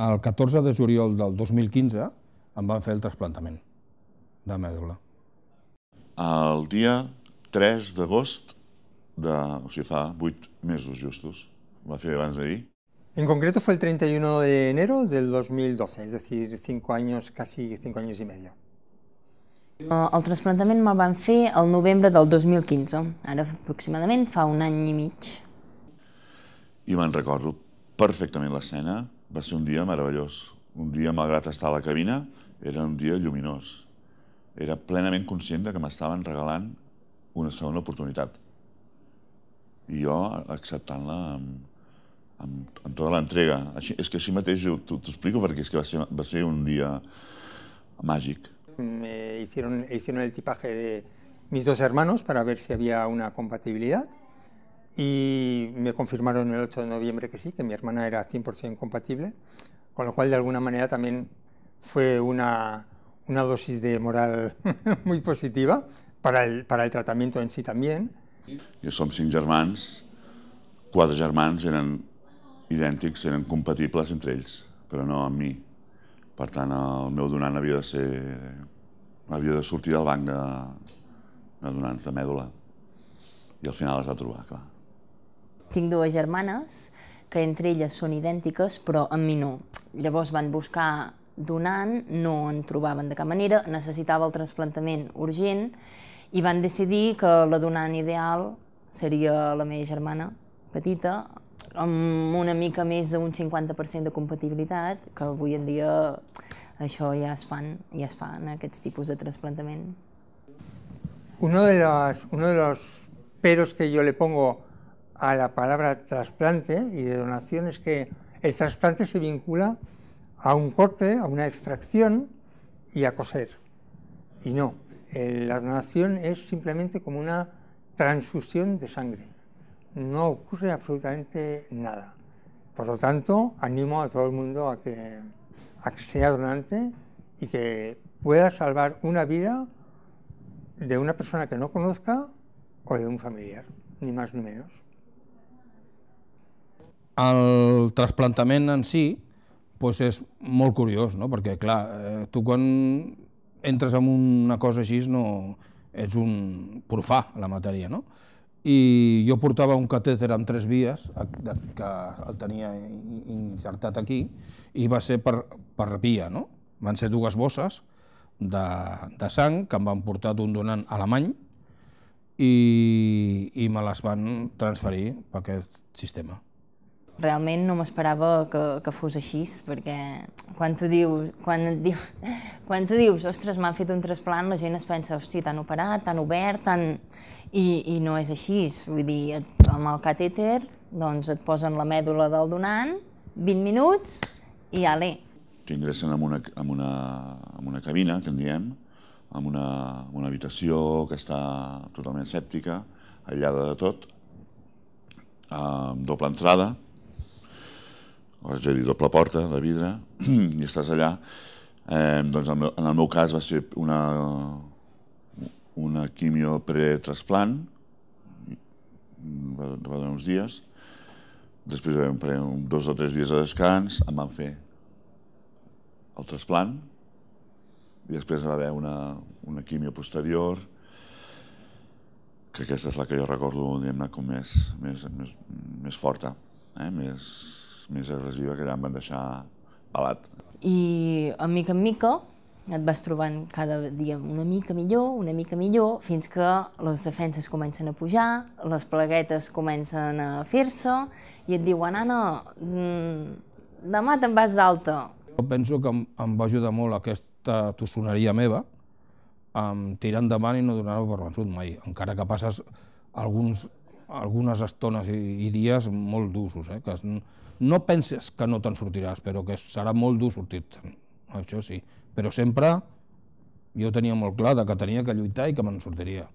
El 14 de juliol del 2015 em van fer el trasplantament de mèdula. El dia 3 d'agost, de, o sigui, fa 8 mesos justos, va fer abans d'ahir. En concreto fue el 31 de enero del 2012, es decir, 5 años, casi 5 años y medio. Eh, el trasplantament me'l van fer el novembre del 2015, ara aproximadament fa un any i mig. I me'n recordo perfectament l'escena, va ser un dia meravellós. Un dia, malgrat estar a la cabina, era un dia lluminós. Era plenament conscient de que m'estaven regalant una segona oportunitat. I jo acceptant-la amb, amb, amb tota l'entrega. És que així mateix t'ho explico perquè és que va ser, va ser un dia màgic. Me hicieron, hicieron el tipaje de mis dos hermanos para ver si había una compatibilidad y me confirmaron el 8 de noviembre que sí, que mi hermana era 100% compatible, con lo cual de alguna manera también fue una, una dosis de moral muy positiva para el, para el tratamiento en sí también. Yo som cinc germans, quatre germans eren idèntics, eren compatibles entre ells, però no amb mi. Per tant, el meu donant havia de ser... havia de sortir del banc de, de donants de mèdula. I al final es va trobar, clar. Tinc dues germanes que entre elles són idèntiques, però amb mi no. Llavors van buscar donant, no en trobaven de cap manera, necessitava el transplantament urgent i van decidir que la donant ideal seria la meva germana petita, amb una mica més d'un 50% de compatibilitat, que avui en dia això ja es fan, ja es fan aquests tipus de trasplantament. Uno de los, uno de los peros que yo le pongo a la palabra trasplante y de donación es que el trasplante se vincula a un corte, a una extracción y a coser. Y no, la donación es simplemente como una transfusión de sangre. No ocurre absolutamente nada. Por lo tanto, animo a todo el mundo a que sea donante y que pueda salvar una vida de una persona que no conozca o de un familiar, ni más ni menos. El trasplantament en si doncs és molt curiós, no? perquè clar, eh, tu quan entres en una cosa així no, ets un profà a la matèria, no? i jo portava un catèter amb tres vies que el tenia insertat aquí i va ser per, per via, no? Van ser dues bosses de, de sang que em van portar d'un donant alemany i, i me les van transferir per aquest sistema. Realment no m'esperava que, que fos així, perquè quan tu dius, quan et diu, quan tu dius ostres, m'han fet un trasplant, la gent es pensa, hosti, t'han operat, t'han obert, tan... I, I no és així, vull dir, et, amb el catèter doncs et posen la mèdula del donant, 20 minuts i ale. T'ingressen en una, en, una, en una cabina, que en diem, en una, en una habitació que està totalment escèptica, aïllada de tot, amb doble entrada, és a dir, doble porta de vidre, i estàs allà. Eh, doncs en el meu cas va ser una, una quimio pretrasplant, va, va donar uns dies, després vam fer dos o tres dies de descans, em van fer el trasplant, i després va haver una, una quimio posterior, que aquesta és la que jo recordo, diguem-ne, com més, més, més, més forta, eh? més, més agressiva que ja em van deixar pelat. I a mica en mica et vas trobant cada dia una mica millor, una mica millor, fins que les defenses comencen a pujar, les plaguetes comencen a fer-se i et diuen, Anna, mm, demà te'n vas alta. Jo penso que em, em va ajudar molt aquesta tossoneria meva, em tirar endavant i no donar-ho per vençut mai, encara que passes alguns algunes estones i, i dies molt durs, eh? que no penses que no te'n sortiràs, però que serà molt dur sortir-te'n, això sí. Però sempre jo tenia molt clar que tenia que lluitar i que me'n sortiria.